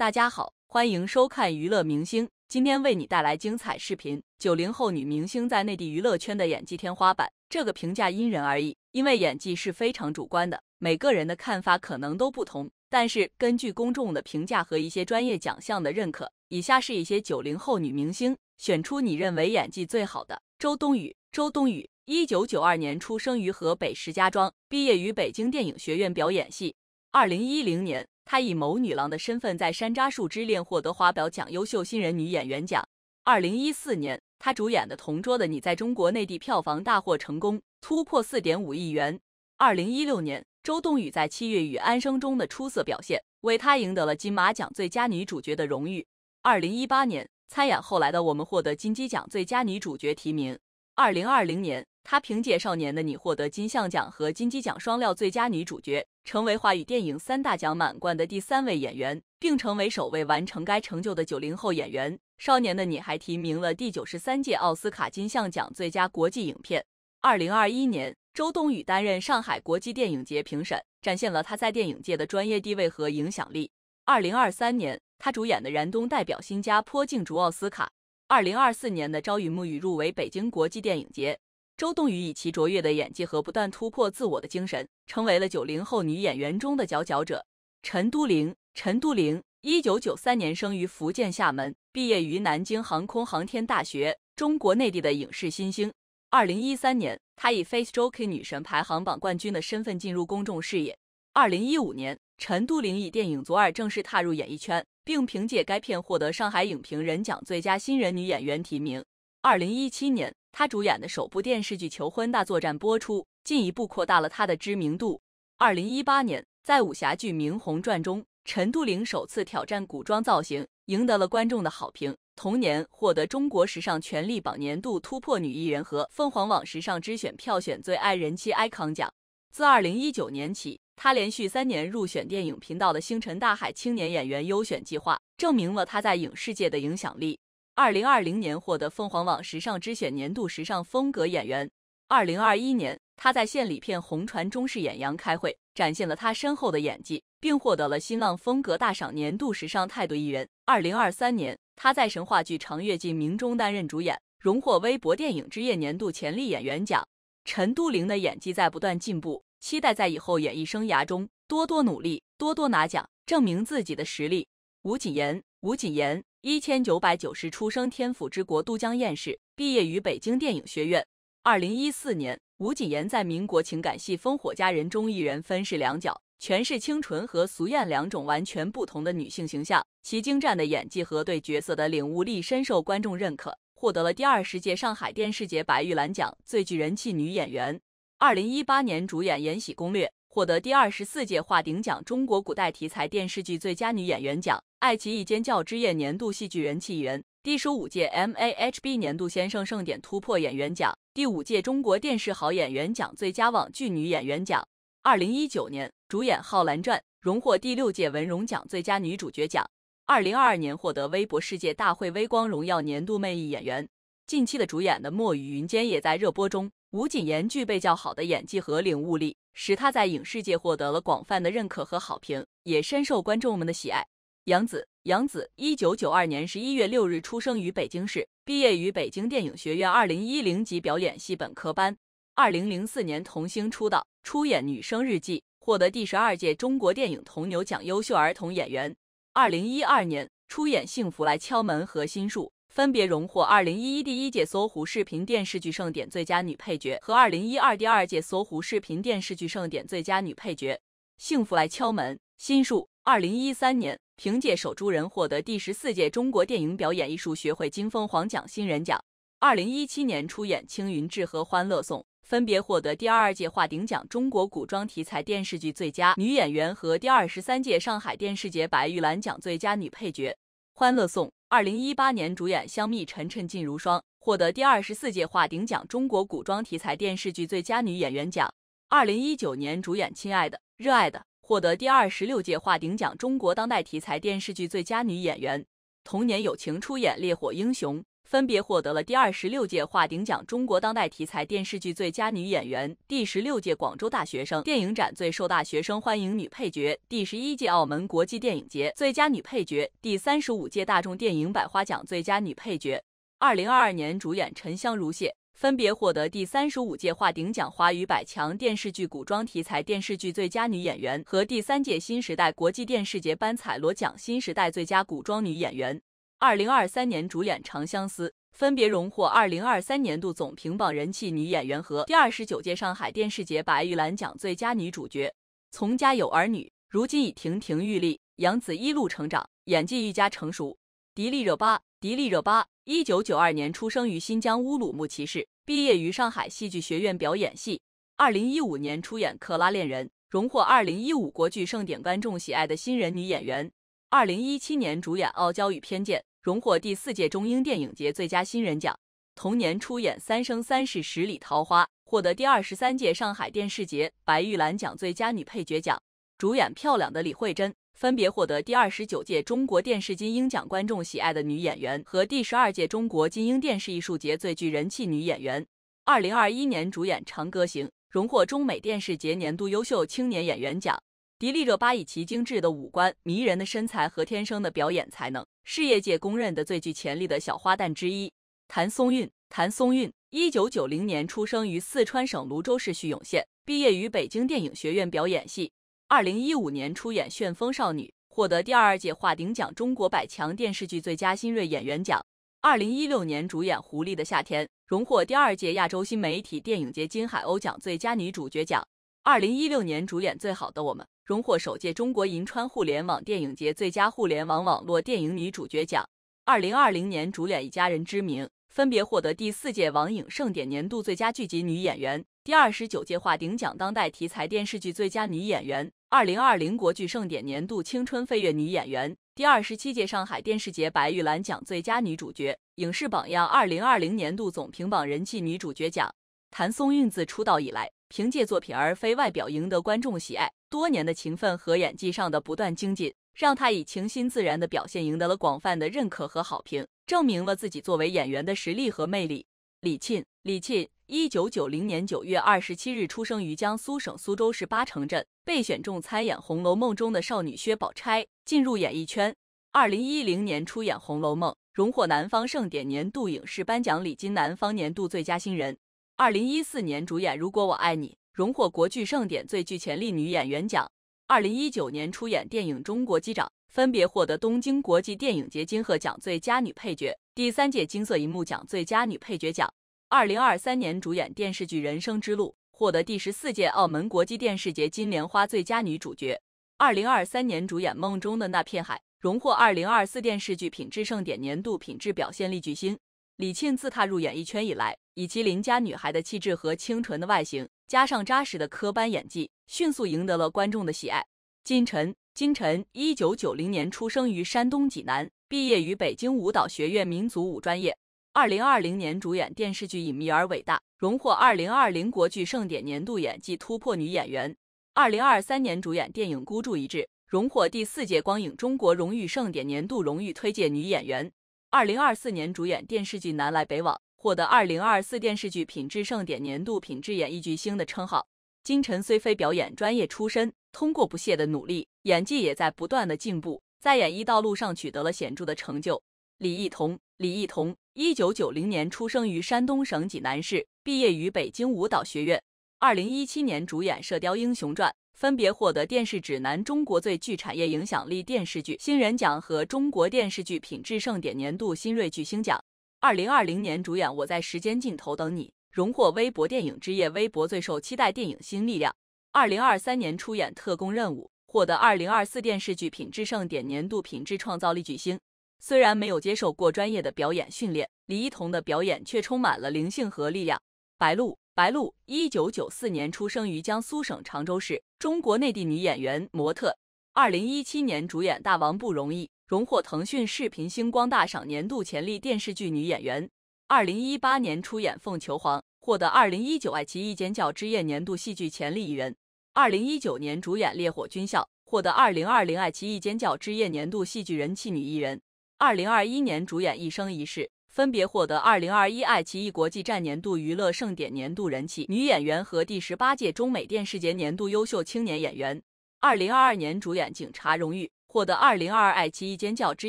大家好，欢迎收看娱乐明星，今天为你带来精彩视频。九零后女明星在内地娱乐圈的演技天花板，这个评价因人而异，因为演技是非常主观的，每个人的看法可能都不同。但是根据公众的评价和一些专业奖项的认可，以下是一些九零后女明星，选出你认为演技最好的。周冬雨，周冬雨，一九九二年出生于河北石家庄，毕业于北京电影学院表演系，二零一零年。她以某女郎的身份在《山楂树之恋》获得华表奖优秀新人女演员奖。二零一四年，她主演的《同桌的你》在中国内地票房大获成功，突破四点五亿元。二零一六年，周冬雨在《七月与安生》中的出色表现，为她赢得了金马奖最佳女主角的荣誉。二零一八年，参演后来的《我们》获得金鸡奖最佳女主角提名。二零二零年。她凭借《少年的你》获得金像奖和金鸡奖双料最佳女主角，成为华语电影三大奖满贯的第三位演员，并成为首位完成该成就的九零后演员。《少年的你》还提名了第九十三届奥斯卡金像奖最佳国际影片。二零二一年，周冬雨担任上海国际电影节评审，展现了她在电影界的专业地位和影响力。二零二三年，她主演的《燃冬》代表新加坡竞逐奥斯卡。二零二四年的《朝与暮与》入围北京国际电影节。周冬雨以其卓越的演技和不断突破自我的精神，成为了九零后女演员中的佼佼者。陈都灵，陈都灵，一九九三年生于福建厦门，毕业于南京航空航天大学，中国内地的影视新星。二零一三年，她以《Face 非 k e 扰》女神排行榜冠军的身份进入公众视野。二零一五年，陈都灵以电影《左耳》正式踏入演艺圈，并凭借该片获得上海影评人奖最佳新人女演员提名。二零一七年。他主演的首部电视剧《求婚大作战》播出，进一步扩大了他的知名度。二零一八年，在武侠剧《明红传》中，陈都灵首次挑战古装造型，赢得了观众的好评。同年，获得中国时尚权力榜年度突破女艺人和凤凰网时尚之选票选最爱人气 icon 奖。自二零一九年起，他连续三年入选电影频道的星辰大海青年演员优选计划，证明了他在影视界的影响力。二零二零年获得凤凰网时尚之选年度时尚风格演员。二零二一年，他在献礼片《红船》中饰演杨开慧，展现了他深厚的演技，并获得了新浪风格大赏年度时尚态度艺人。二零二三年，他在神话剧《长月烬明》中担任主演，荣获微博电影之夜年度潜力演员奖。陈都灵的演技在不断进步，期待在以后演艺生涯中多多努力，多多拿奖，证明自己的实力。吴谨言，吴谨言。一千九百九十出生，天府之国都江堰市，毕业于北京电影学院。二零一四年，吴谨言在民国情感戏《烽火佳人》中一人分饰两角，诠释清纯和俗艳两种完全不同的女性形象。其精湛的演技和对角色的领悟力深受观众认可，获得了第二十届上海电视节白玉兰奖最具人气女演员。二零一八年，主演《延禧攻略》。获得第二十四届华鼎奖中国古代题材电视剧最佳女演员奖，爱奇艺尖叫之夜年度戏剧人气演第十五届 MAHB 年度先生盛典突破演员奖，第五届中国电视好演员奖最佳网剧女演员奖。二零一九年主演《皓镧传》，荣获第六届文荣奖最佳女主角奖。二零二二年获得微博世界大会微光荣耀年度魅力演员。近期的主演的《墨雨云间》也在热播中。吴谨言具备较好的演技和领悟力。使他在影视界获得了广泛的认可和好评，也深受观众们的喜爱。杨紫，杨紫，一九九二年十一月六日出生于北京市，毕业于北京电影学院二零一零级表演系本科班。二零零四年童星出道，出演《女生日记》，获得第十二届中国电影铜牛奖优秀儿童演员。二零一二年出演《幸福来敲门》和《心术》。分别荣获二零一一第一届搜狐视频电视剧盛典最佳女配角和二零一二第二届搜狐视频电视剧盛典最佳女配角，《幸福来敲门》。新树二零一三年凭借《守株人》获得第十四届中国电影表演艺术学会金凤凰奖新人奖。二零一七年出演《青云志》和《欢乐颂》，分别获得第二届华鼎奖中国古装题材电视剧最佳女演员和第二十三届上海电视节白玉兰奖最佳女配角，《欢乐颂》。二零一八年主演《香蜜沉沉烬如霜》，获得第二十四届华鼎奖中国古装题材电视剧最佳女演员奖。二零一九年主演《亲爱的，热爱的》，获得第二十六届华鼎奖中国当代题材电视剧最佳女演员。同年，友情出演《烈火英雄》。分别获得了第二十六届华鼎奖中国当代题材电视剧最佳女演员、第十六届广州大学生电影展最受大学生欢迎女配角、第十一届澳门国际电影节最佳女配角、第三十五届大众电影百花奖最佳女配角。二零二二年主演《沉香如屑》，分别获得第三十五届华鼎奖华语百强电视剧古装题材电视剧最佳女演员和第三届新时代国际电视节颁彩罗奖新时代最佳古装女演员。二零二三年主演《长相思》，分别荣获二零二三年度总评榜人气女演员和第二十九届上海电视节白玉兰奖最佳女主角。从家有儿女，如今已亭亭玉立，杨紫一路成长，演技愈加成熟。迪丽热巴，迪丽热巴，一九九二年出生于新疆乌鲁木齐市，毕业于上海戏剧学院表演系。二零一五年出演《克拉恋人》，荣获二零一五国剧盛典观众喜爱的新人女演员。二零一七年主演《傲娇与偏见》。荣获第四届中英电影节最佳新人奖，同年出演《三生三世十里桃花》，获得第二十三届上海电视节白玉兰奖最佳女配角奖。主演《漂亮的李慧珍》分别获得第二十九届中国电视金鹰奖观众喜爱的女演员和第十二届中国金鹰电视艺术节最具人气女演员。二零二一年主演《长歌行》，荣获中美电视节年度优秀青年演员奖。迪丽热巴以其精致的五官、迷人的身材和天生的表演才能，是业界公认的最具潜力的小花旦之一。谭松韵，谭松韵，一九九零年出生于四川省泸州市叙永县，毕业于北京电影学院表演系。二零一五年出演《旋风少女》，获得第二届华鼎奖中国百强电视剧最佳新锐演员奖。二零一六年主演《狐狸的夏天》，荣获第二届亚洲新媒体电影节金海鸥奖最佳女主角奖。二零一六年主演《最好的我们》。荣获首届中国银川互联网电影节最佳互联网网络电影女主角奖。二零二零年，主演《一家人》之名，分别获得第四届网影盛典年度最佳剧集女演员、第二十九届华鼎奖当代题材电视剧最佳女演员、二零二零国剧盛典年度青春飞跃女演员、第二十七届上海电视节白玉兰奖最佳女主角、影视榜样二零二零年度总评榜人气女主角奖。谭松韵自出道以来，凭借作品而非外表赢得观众喜爱。多年的情分和演技上的不断精进，让他以清新自然的表现赢得了广泛的认可和好评，证明了自己作为演员的实力和魅力。李沁，李沁，一九九零年九月二十七日出生于江苏省苏州市巴城镇，被选中参演《红楼梦》中的少女薛宝钗，进入演艺圈。二零一零年出演《红楼梦》，荣获南方盛典年度影视颁奖礼金南方年度最佳新人。二零一四年主演《如果我爱你》。荣获国剧盛典最具潜力女演员奖。二零一九年出演电影《中国机长》，分别获得东京国际电影节金鹤奖最佳女配角、第三届金色银幕奖最佳女配角奖。二零二三年主演电视剧《人生之路》，获得第十四届澳门国际电视节金莲花最佳女主角。二零二三年主演《梦中的那片海》，荣获二零二四电视剧品质盛典年度品质表现力巨星。李沁自踏入演艺圈以来，以其邻家女孩的气质和清纯的外形，加上扎实的科班演技，迅速赢得了观众的喜爱。金晨，金晨，一九九零年出生于山东济南，毕业于北京舞蹈学院民族舞专业。二零二零年主演电视剧《隐秘而伟大》，荣获二零二零国剧盛典年度演技突破女演员。二零二三年主演电影《孤注一掷》，荣获第四届光影中国荣誉盛典年度荣誉推荐女演员。二零二四年主演电视剧《南来北往》，获得二零二四电视剧品质盛典年度品质演艺巨星的称号。金晨虽非表演专业出身，通过不懈的努力，演技也在不断的进步，在演艺道路上取得了显著的成就。李艺彤，李艺彤，一九九零年出生于山东省济南市，毕业于北京舞蹈学院。二零一七年主演《射雕英雄传》。分别获得电视指南中国最具产业影响力电视剧新人奖和中国电视剧品质盛典年度新锐巨星奖。二零二零年主演《我在时间尽头等你》，荣获微博电影之夜微博最受期待电影新力量。二零二三年出演《特工任务》，获得二零二四电视剧品质盛典年度品质创造力巨星。虽然没有接受过专业的表演训练，李一桐的表演却充满了灵性和力量。白鹿。白鹿，一九九四年出生于江苏省常州市，中国内地女演员、模特。二零一七年主演《大王不容易》，荣获腾讯视频星光大赏年度潜力电视剧女演员。二零一八年出演《凤求凰》，获得二零一九爱奇艺尖叫之夜年度戏剧潜力艺人。二零一九年主演《烈火军校》，获得二零二零爱奇艺尖叫之夜年度戏剧人气女艺人。二零二一年主演《一生一世》。分别获得二零二一爱奇艺国际站年度娱乐盛典年度人气女演员和第十八届中美电视节年度优秀青年演员。二零二二年主演《警察荣誉》，获得二零二二爱奇艺尖叫之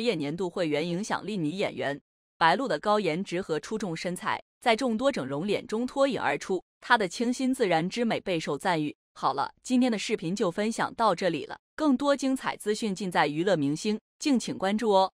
夜年度会员影响力女演员。白鹿的高颜值和出众身材在众多整容脸中脱颖而出，她的清新自然之美备受赞誉。好了，今天的视频就分享到这里了，更多精彩资讯尽在娱乐明星，敬请关注哦。